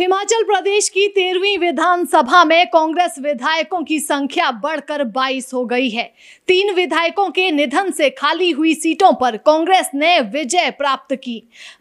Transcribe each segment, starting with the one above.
हिमाचल प्रदेश की तेरहवीं विधानसभा में कांग्रेस विधायकों की संख्या बढ़कर 22 हो गई है तीन विधायकों के निधन से खाली हुई सीटों पर कांग्रेस ने विजय प्राप्त की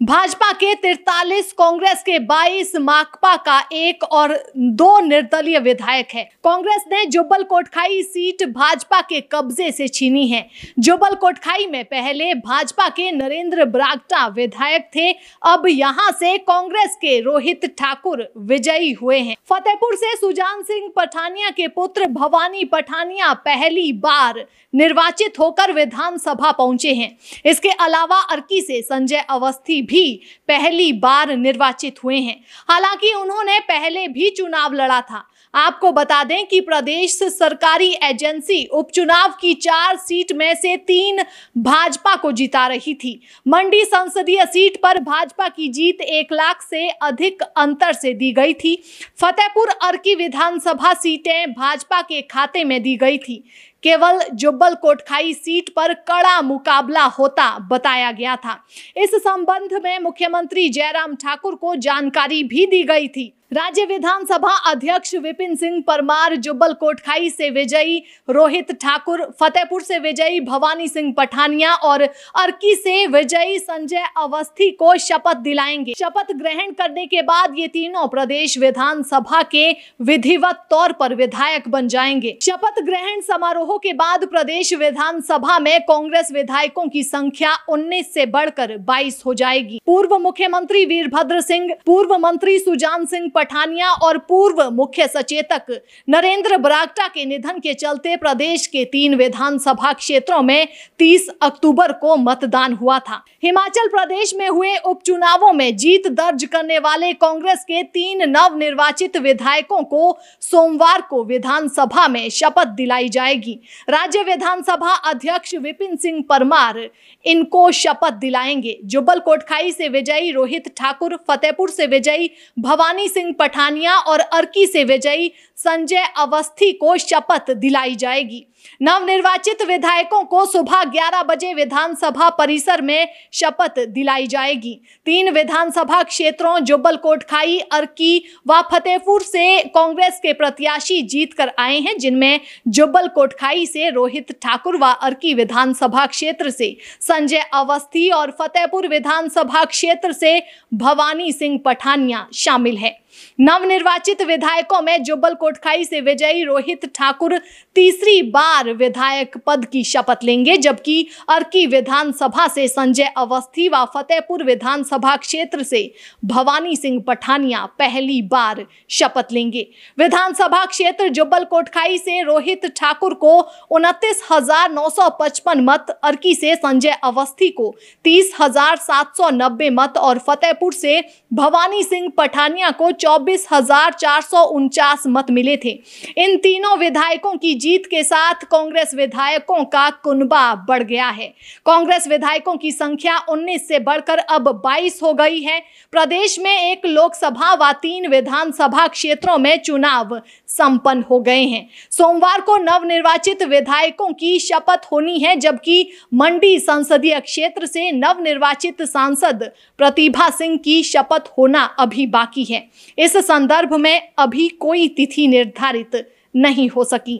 भाजपा के 43, कांग्रेस के 22, माकपा का एक और दो निर्दलीय विधायक है कांग्रेस ने जुब्बल कोटखाई सीट भाजपा के कब्जे से छीनी है जुब्बल कोटखाई में पहले भाजपा के नरेंद्र बरागटा विधायक थे अब यहाँ से कांग्रेस के रोहित ठाकुर फतेहपुर विजयी हुए हैं फतेहपुर से सुजान सिंह पठानिया के पुत्र भवानी पठानिया पहली बार निर्वाचित होकर विधानसभा पहुंचे हैं इसके अलावा अर्की से संजय अवस्थी भी पहली बार निर्वाचित हुए हैं हालांकि उन्होंने पहले भी चुनाव लड़ा था आपको बता दें कि प्रदेश सरकारी एजेंसी उपचुनाव की चार सीट में से तीन भाजपा को जिता रही थी मंडी संसदीय सीट पर भाजपा की जीत एक लाख से अधिक अंतर से दी गई थी फतेहपुर अर्की विधानसभा सीटें भाजपा के खाते में दी गई थी केवल जुब्बल कोटखाई सीट पर कड़ा मुकाबला होता बताया गया था इस संबंध में मुख्यमंत्री जयराम ठाकुर को जानकारी भी दी गई थी राज्य विधानसभा अध्यक्ष विपिन सिंह परमार जुब्बल कोटखाई से विजयी रोहित ठाकुर फतेहपुर से विजयी भवानी सिंह पठानिया और अर्की से विजयी संजय अवस्थी को शपथ दिलाएंगे शपथ ग्रहण करने के बाद ये तीनों प्रदेश विधानसभा के विधिवत तौर पर विधायक बन जाएंगे शपथ ग्रहण समारोह राजद्रोह के बाद प्रदेश विधानसभा में कांग्रेस विधायकों की संख्या 19 से बढ़कर 22 हो जाएगी पूर्व मुख्यमंत्री वीरभद्र सिंह पूर्व मंत्री सुजान सिंह पठानिया और पूर्व मुख्य सचेतक नरेंद्र बरागटा के निधन के चलते प्रदेश के तीन विधानसभा क्षेत्रों में 30 अक्टूबर को मतदान हुआ था हिमाचल प्रदेश में हुए उपचुनावों में जीत दर्ज करने वाले कांग्रेस के तीन नव निर्वाचित विधायकों को सोमवार को विधानसभा में शपथ दिलाई जाएगी राज्य विधानसभा अध्यक्ष विपिन सिंह परमार इनको शपथ दिलाएंगे जुब्बल कोटखाई से विजयी रोहित ठाकुर फतेहपुर से विजयी भवानी सिंह पठानिया और अर्की से विजयी संजय अवस्थी को शपथ दिलाई जाएगी नवनिर्वाचित विधायकों को सुबह 11 बजे विधानसभा परिसर में शपथ दिलाई जाएगी तीन विधानसभा क्षेत्रों जुब्बल कोटखाई अर्की व फतेहपुर से कांग्रेस के प्रत्याशी जीत कर आए हैं जिनमें जुब्बल कोटखाई से रोहित ठाकुर व अर्की विधानसभा क्षेत्र से संजय अवस्थी और फतेहपुर विधानसभा क्षेत्र से भवानी सिंह पठानिया शामिल है नवनिर्वाचित विधायकों में जुब्बल कोटखाई से विजयी रोहित ठाकुर तीसरी बार विधायक पद की शपथ लेंगे जबकि अर्की विधानसभा से संजय अवस्थी व फतेहपुर विधानसभा क्षेत्र से भवानी सिंह पठानिया पहली बार शपथ लेंगे विधानसभा क्षेत्र जुब्बल कोटखाई से रोहित ठाकुर को उनतीस मत अर्की से संजय अवस्थी को तीस मत और फतेहपुर से भवानी सिंह पठानिया को चौबीस मत मिले थे इन तीनों विधायकों की जीत के साथ कांग्रेस विधायकों का कुनबा बढ़ गया है कांग्रेस विधायकों की संख्या 19 से बढ़कर अब 22 हो गई है प्रदेश में एक लोकसभा व तीन विधानसभा क्षेत्रों में चुनाव संपन्न हो गए हैं सोमवार को नव निर्वाचित विधायकों की शपथ होनी है जबकि मंडी संसदीय क्षेत्र से नव निर्वाचित सांसद प्रतिभा सिंह की शपथ होना अभी बाकी है इस संदर्भ में अभी कोई तिथि निर्धारित नहीं हो सकी